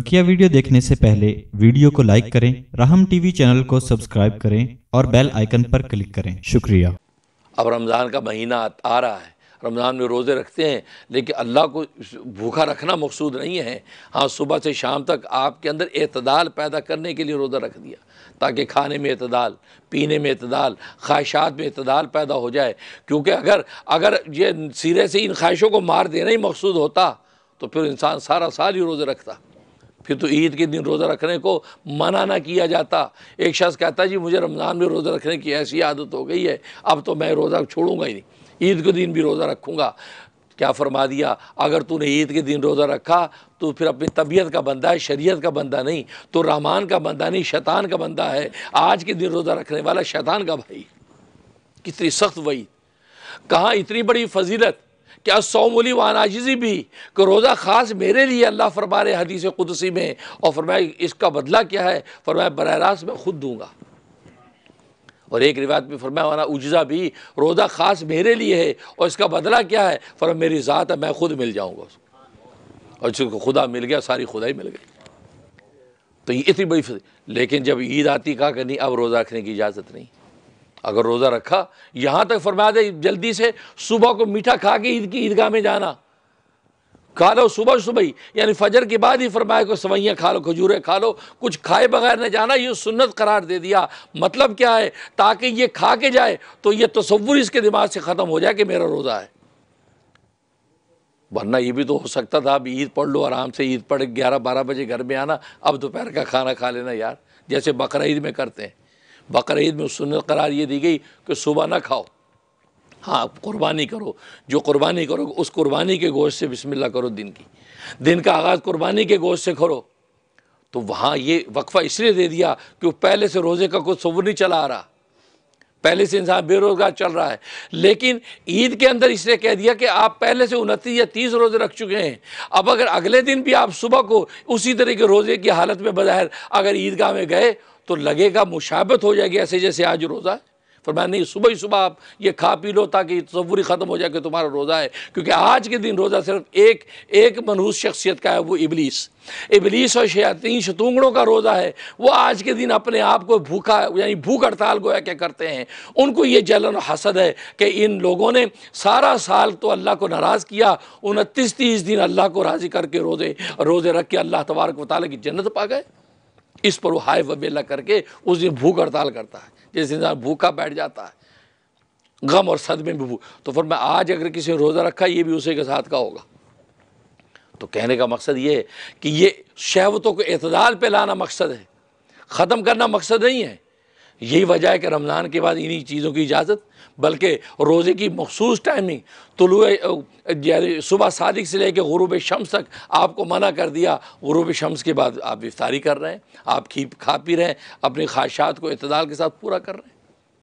बकिया वीडियो देखने से पहले वीडियो को लाइक करें राहम टीवी चैनल को सब्सक्राइब करें और बेल आइकन पर क्लिक करें शुक्रिया अब रमज़ान का महीना आ रहा है रमज़ान में रोज़े रखते हैं लेकिन अल्लाह को भूखा रखना मकसूद नहीं है हाँ सुबह से शाम तक आपके अंदर अतदाल पैदा करने के लिए रोज़ा रख दिया ताकि खाने में अतदाल पीने में अतदाल ख्वाहिशात में अतदाल पैदा हो जाए क्योंकि अगर अगर ये सिरे से इन ख्वाहिशों को मार देना ही मकसूद होता तो फिर इंसान सारा साल ही रोज़े रखता फिर तो ईद के दिन रोज़ा रखने को मना ना किया जाता एक शख्स कहता जी मुझे रमज़ान में रोज़ा रखने की ऐसी आदत हो गई है अब तो मैं रोज़ा छोड़ूंगा ही नहीं ईद के दिन भी रोज़ा रखूँगा क्या फरमा दिया अगर तूने ईद के दिन रोज़ा रखा तो फिर अपनी तबीयत का बंदा है शरीयत का बंदा नहीं तो रहमान का बंदा नहीं शैतान का बंदा है आज के दिन रोज़ा रखने वाला शैतान का भाई कितनी सख्त वही कहाँ इतनी बड़ी फजीलत क्या सोमली वानाजी भी कि रोज़ा ख़ास मेरे लिए अल्लाह फरमा रहे हदीस कुदसी में और फरमाए इसका बदला क्या है फरमाए बर रास्त मैं खुद दूँगा और एक रिवायत में फरमाया वाना उजजा भी रोज़ा ख़ास मेरे लिए है और इसका बदला क्या है फरमा मेरी ज़ात है मैं खुद मिल जाऊँगा उसको और जिसको खुदा मिल गया सारी खुदाई मिल गई तो ये इतनी बड़ी लेकिन जब ईद आती कहा कि नहीं अब रोज़ा रखने की इजाज़त नहीं अगर रोज़ा रखा यहाँ तक फरमाया दे जल्दी से सुबह को मीठा खा के ईद की ईदगाह में जाना खा लो सुबह सुबह ही यानी फजर के बाद ही फरमाया को सवैयाँ खा लो खजूरें खा लो कुछ खाए बगैर न जाना ये सुन्नत करार दे दिया मतलब क्या है ताकि ये खा के जाए तो ये तस्वुर इसके दिमाग से ख़त्म हो जाए कि मेरा रोज़ा है वरना ये भी तो हो सकता था अब ईद पढ़ लो आराम से ईद पढ़ ग्यारह बारह बजे घर में आना अब दोपहर का खाना खा लेना यार जैसे बकर ईद में करते हैं बकर ईद में सुनत करार ये दी गई कि सुबह ना खाओ हाँ कुर्बानी करो जो कुर्बानी करो उस कुर्बानी के गोश्त से बिस्मिल्लाह करो दिन की दिन का आगाज़ कुर्बानी के गोश्त से करो तो वहाँ ये वक्फ़ा इसलिए दे दिया कि वो पहले से रोज़े का कुछ सबूर नहीं चला आ रहा पहले से इंसान बेरोज़गार चल रहा है लेकिन ईद के अंदर इसने कह दिया कि आप पहले से उनतीस या तीस रोज़े रख चुके हैं अब अगर अगले दिन भी आप सुबह को उसी तरह के रोज़े की हालत में बज़ाहिर अगर ईदगाह में गए तो लगेगा मुशाबत हो जाएगी ऐसे जैसे आज रोज़ा है मैं नहीं सुबह ही सुबह आप ये खा पी लो ताकि तस्वुरी ख़त्म हो जाए कि तुम्हारा रोज़ा है क्योंकि आज के दिन रोज़ा सिर्फ एक एक मनहूस शख्सियत का है वो इबलीस इबलीस और शयातीन शतूंगड़ों का रोज़ा है वो आज के दिन अपने आप को भूखा यानी भूख हड़ताल गोया क्या करते हैं उनको ये जलन और हसद है कि इन लोगों ने सारा साल तो अल्लाह को नाराज़ किया उनतीस तीस दिन अल्लाह को राज़ी करके रोज़े रोज़े रख के अल्लाह तबारक वाली की जन्नत पा गए इस पर वो हाय वबेला करके उस दिन भूख हड़ताल करता है जैसे इंसान भूखा बैठ जाता है गम और सदमे में भूख तो फिर मैं आज अगर किसी ने रोज़ा रखा ये भी उसी के साथ का होगा तो कहने का मकसद ये है कि ये शहवतों को अतदाल पर लाना मकसद है ख़त्म करना मकसद नहीं है यही वजह है कि रमज़ान के बाद इन्हीं चीज़ों की इजाज़त बल्कि रोज़े की मखसूस टाइमिंग तुलु सुबह सादिक से लेकर गुरूब शम्स तक आपको मना कर दिया गुरूब शम्स के बाद आप इफ्तारी कर रहे हैं आप खी खा पी रहे हैं अपनी ख्वाहिशात को इतदाल के साथ पूरा कर रहे हैं